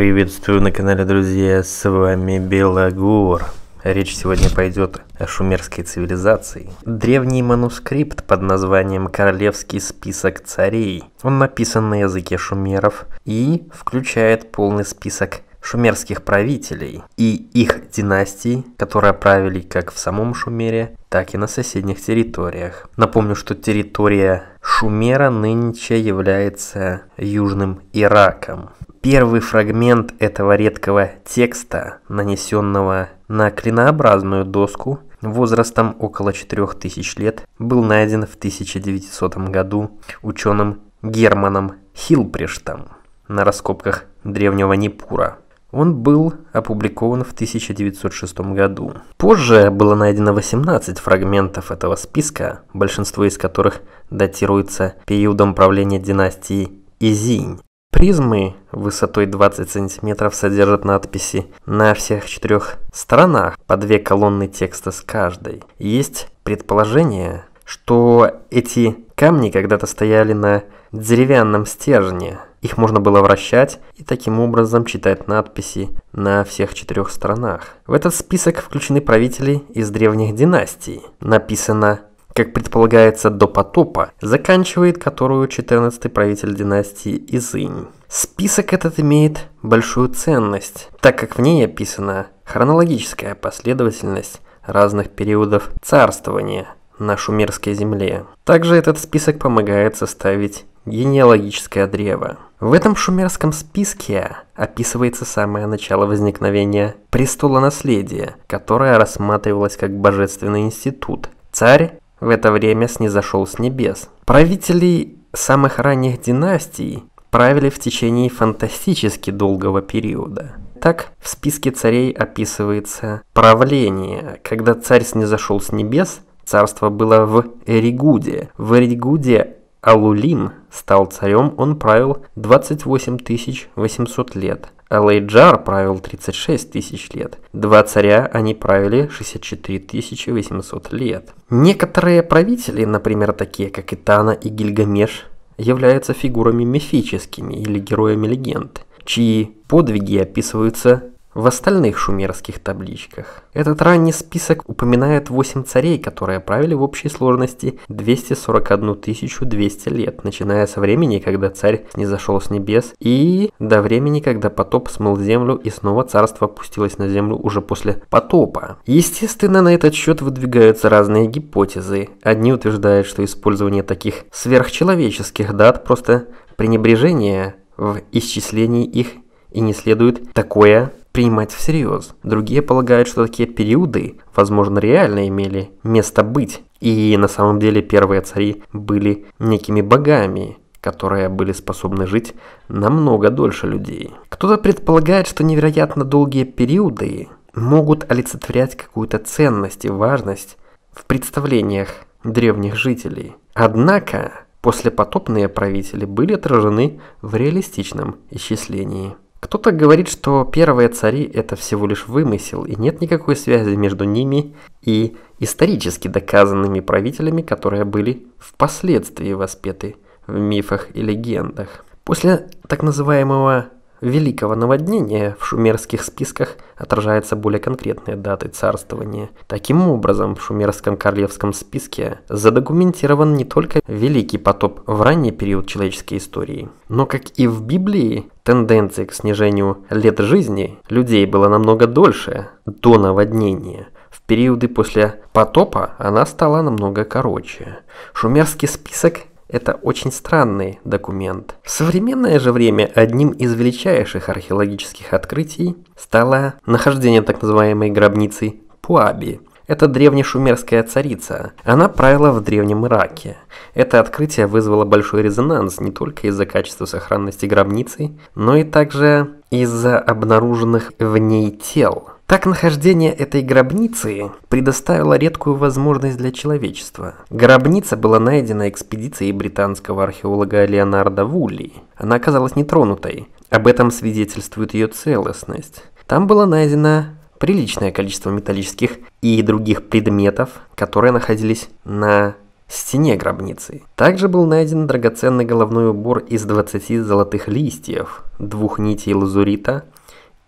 Приветствую на канале, друзья, с вами Белогор. Речь сегодня пойдет о шумерской цивилизации. Древний манускрипт под названием «Королевский список царей». Он написан на языке шумеров и включает полный список шумерских правителей и их династий, которые правили как в самом Шумере, так и на соседних территориях. Напомню, что территория Шумера нынче является Южным Ираком. Первый фрагмент этого редкого текста, нанесенного на клинообразную доску возрастом около 4000 лет, был найден в 1900 году ученым Германом Хилприштом на раскопках древнего Непура. Он был опубликован в 1906 году. Позже было найдено 18 фрагментов этого списка, большинство из которых датируется периодом правления династии Изинь. Призмы высотой 20 см содержат надписи на всех четырех сторонах, по две колонны текста с каждой. Есть предположение, что эти камни когда-то стояли на деревянном стержне – их можно было вращать и таким образом читать надписи на всех четырех сторонах. В этот список включены правители из древних династий. Написано как предполагается, до потопа, заканчивает которую 14-й правитель династии Изынь. Список этот имеет большую ценность, так как в ней описана хронологическая последовательность разных периодов царствования на шумерской земле. Также этот список помогает составить генеалогическое древо. В этом шумерском списке описывается самое начало возникновения престола наследия, которое рассматривалось как божественный институт. Царь в это время снизошел с небес. Правители самых ранних династий правили в течение фантастически долгого периода. Так, в списке царей описывается правление, когда царь снизошел с небес, царство было в Эригуде. В Эригуде Алулин стал царем, он правил 28 800 лет, а Лейджар правил 36 тысяч лет. Два царя они правили 64 800 лет. Некоторые правители, например, такие как Итана и Гильгамеш, являются фигурами мифическими или героями легенд, чьи подвиги описываются в остальных шумерских табличках. Этот ранний список упоминает 8 царей, которые правили в общей сложности 241 200 лет, начиная со времени, когда царь не зашел с небес, и до времени, когда потоп смыл землю, и снова царство опустилось на землю уже после потопа. Естественно, на этот счет выдвигаются разные гипотезы. Одни утверждают, что использование таких сверхчеловеческих дат просто пренебрежение в исчислении их и не следует такое принимать всерьез. Другие полагают, что такие периоды, возможно, реально имели место быть. И на самом деле первые цари были некими богами, которые были способны жить намного дольше людей. Кто-то предполагает, что невероятно долгие периоды могут олицетворять какую-то ценность и важность в представлениях древних жителей. Однако, послепотопные правители были отражены в реалистичном исчислении. Кто-то говорит, что первые цари – это всего лишь вымысел, и нет никакой связи между ними и исторически доказанными правителями, которые были впоследствии воспеты в мифах и легендах. После так называемого Великого наводнения в шумерских списках отражаются более конкретные даты царствования. Таким образом, в шумерском королевском списке задокументирован не только Великий потоп в ранний период человеческой истории, но как и в Библии, тенденции к снижению лет жизни людей было намного дольше, до наводнения – в периоды после потопа она стала намного короче. Шумерский список это очень странный документ. В современное же время одним из величайших археологических открытий стало нахождение так называемой гробницы Пуаби. Это древнешумерская царица. Она правила в Древнем Ираке. Это открытие вызвало большой резонанс не только из-за качества сохранности гробницы, но и также из-за обнаруженных в ней тел. Так нахождение этой гробницы предоставило редкую возможность для человечества. Гробница была найдена экспедицией британского археолога Леонарда Вулли. Она оказалась нетронутой. Об этом свидетельствует ее целостность. Там было найдено приличное количество металлических и других предметов, которые находились на стене гробницы. Также был найден драгоценный головной убор из 20 золотых листьев, двух нитей лазурита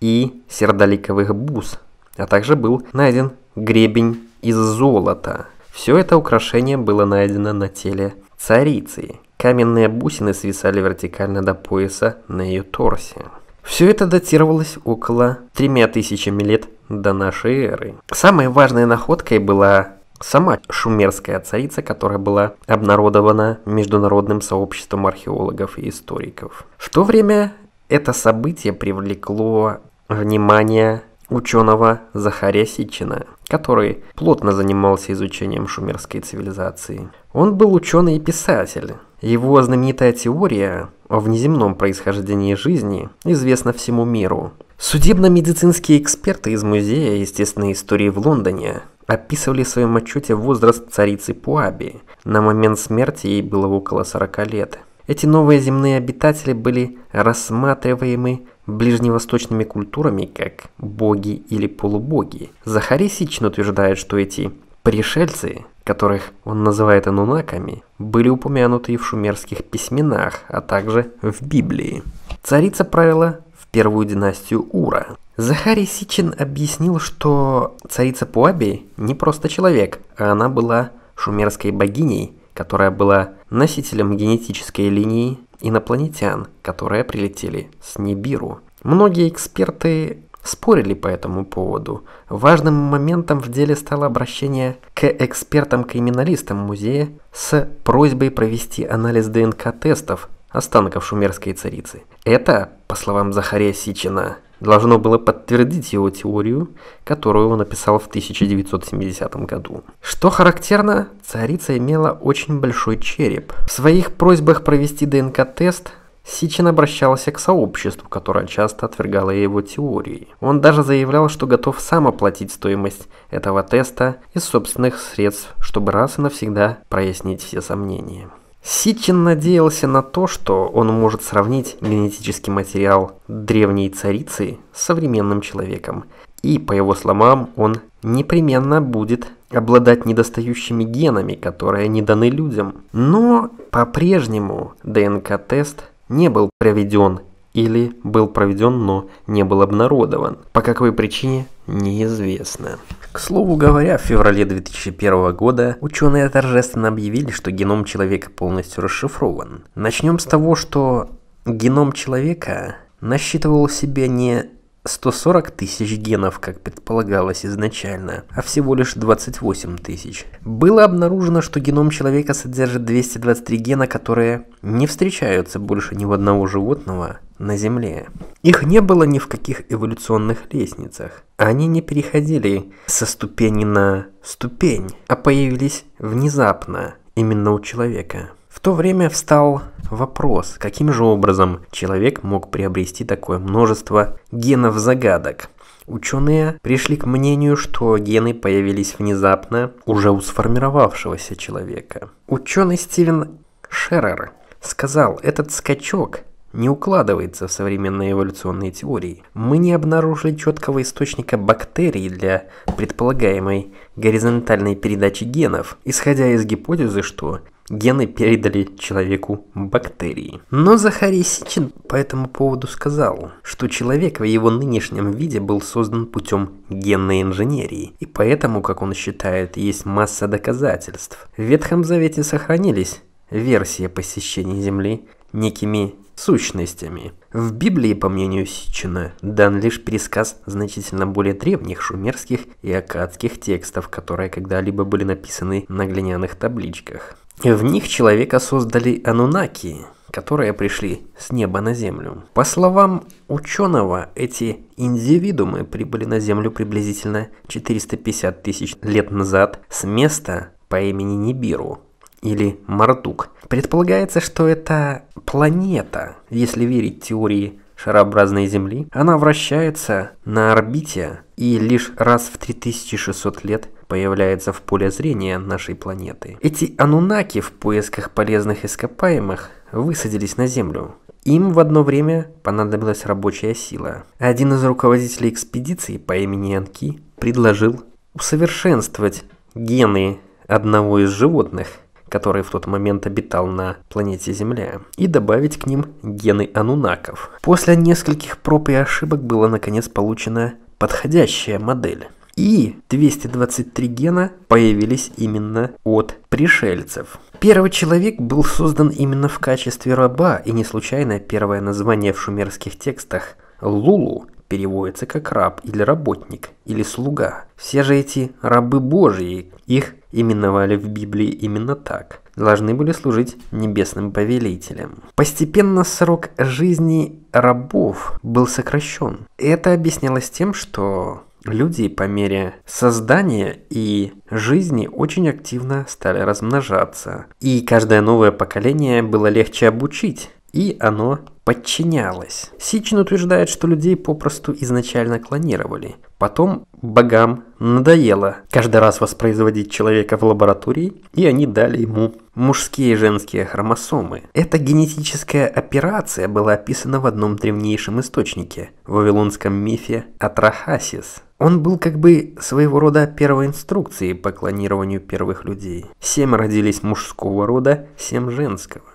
и сердоликовых бус, а также был найден гребень из золота. Все это украшение было найдено на теле царицы. Каменные бусины свисали вертикально до пояса на ее торсе. Все это датировалось около тремя тысячами лет до нашей эры. Самой важной находкой была Сама шумерская царица, которая была обнародована международным сообществом археологов и историков. В то время это событие привлекло внимание ученого Захария Сичина, который плотно занимался изучением шумерской цивилизации. Он был ученый и писатель. Его знаменитая теория о внеземном происхождении жизни известна всему миру. Судебно-медицинские эксперты из Музея естественной истории в Лондоне описывали в своем отчете возраст царицы Пуаби. На момент смерти ей было около 40 лет. Эти новые земные обитатели были рассматриваемы ближневосточными культурами как боги или полубоги. Захарий Сичин утверждает, что эти пришельцы, которых он называет анунаками, были упомянуты и в шумерских письменах, а также в Библии. Царица правила в первую династию Ура. Захарий Сичин объяснил, что царица Пуаби не просто человек, а она была шумерской богиней, которая была носителем генетической линии инопланетян, которые прилетели с Небиру. Многие эксперты спорили по этому поводу. Важным моментом в деле стало обращение к экспертам-криминалистам музея с просьбой провести анализ ДНК-тестов останков шумерской царицы. Это, по словам Захария Сичина, должно было подтвердить его теорию, которую он написал в 1970 году. Что характерно, царица имела очень большой череп. В своих просьбах провести ДНК-тест Сичин обращался к сообществу, которое часто отвергало его теории. Он даже заявлял, что готов сам оплатить стоимость этого теста из собственных средств, чтобы раз и навсегда прояснить все сомнения. Ситчин надеялся на то, что он может сравнить генетический материал древней царицы с современным человеком, и, по его словам, он непременно будет обладать недостающими генами, которые не даны людям. Но по-прежнему ДНК-тест не был проведен или был проведен, но не был обнародован. По какой причине, неизвестно. К слову говоря, в феврале 2001 года ученые торжественно объявили, что геном человека полностью расшифрован. Начнем с того, что геном человека насчитывал в себе не 140 тысяч генов, как предполагалось изначально, а всего лишь 28 тысяч. Было обнаружено, что геном человека содержит 223 гена, которые не встречаются больше ни в одного животного на Земле. Их не было ни в каких эволюционных лестницах. Они не переходили со ступени на ступень, а появились внезапно именно у человека то время встал вопрос, каким же образом человек мог приобрести такое множество генов загадок. Ученые пришли к мнению, что гены появились внезапно уже у сформировавшегося человека. Ученый Стивен Шеррер сказал, этот скачок не укладывается в современные эволюционные теории. Мы не обнаружили четкого источника бактерий для предполагаемой горизонтальной передачи генов, исходя из гипотезы, что гены передали человеку бактерии. Но Захарий Сичин по этому поводу сказал, что человек в его нынешнем виде был создан путем генной инженерии, и поэтому, как он считает, есть масса доказательств. В Ветхом Завете сохранились версии посещения Земли некими сущностями. В Библии, по мнению Сичина, дан лишь пересказ значительно более древних шумерских и акадских текстов, которые когда-либо были написаны на глиняных табличках. В них человека создали анунаки, которые пришли с неба на землю. По словам ученого, эти индивидуумы прибыли на землю приблизительно 450 тысяч лет назад с места по имени Нибиру, или Мардук. Предполагается, что это планета, если верить теории шарообразной Земли. Она вращается на орбите и лишь раз в 3600 лет появляется в поле зрения нашей планеты. Эти анунаки в поисках полезных ископаемых высадились на Землю. Им в одно время понадобилась рабочая сила. Один из руководителей экспедиции по имени Анки предложил усовершенствовать гены одного из животных, который в тот момент обитал на планете Земля, и добавить к ним гены анунаков. После нескольких проб и ошибок была наконец получена подходящая модель. И 223 гена появились именно от пришельцев. Первый человек был создан именно в качестве раба, и не случайно первое название в шумерских текстах «Лулу» переводится как раб или работник или слуга. Все же эти рабы Божьи, их именовали в Библии именно так, должны были служить небесным повелителям. Постепенно срок жизни рабов был сокращен. Это объяснялось тем, что люди по мере создания и жизни очень активно стали размножаться. И каждое новое поколение было легче обучить, и оно подчинялось. Сичин утверждает, что людей попросту изначально клонировали. Потом богам надоело каждый раз воспроизводить человека в лаборатории, и они дали ему мужские и женские хромосомы. Эта генетическая операция была описана в одном древнейшем источнике – в вавилонском мифе Атрахасис. Он был как бы своего рода первой инструкцией по клонированию первых людей. Семь родились мужского рода, семь женского.